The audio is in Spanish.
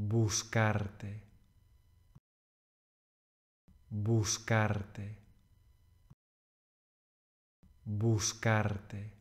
buscarte, buscarte, buscarte.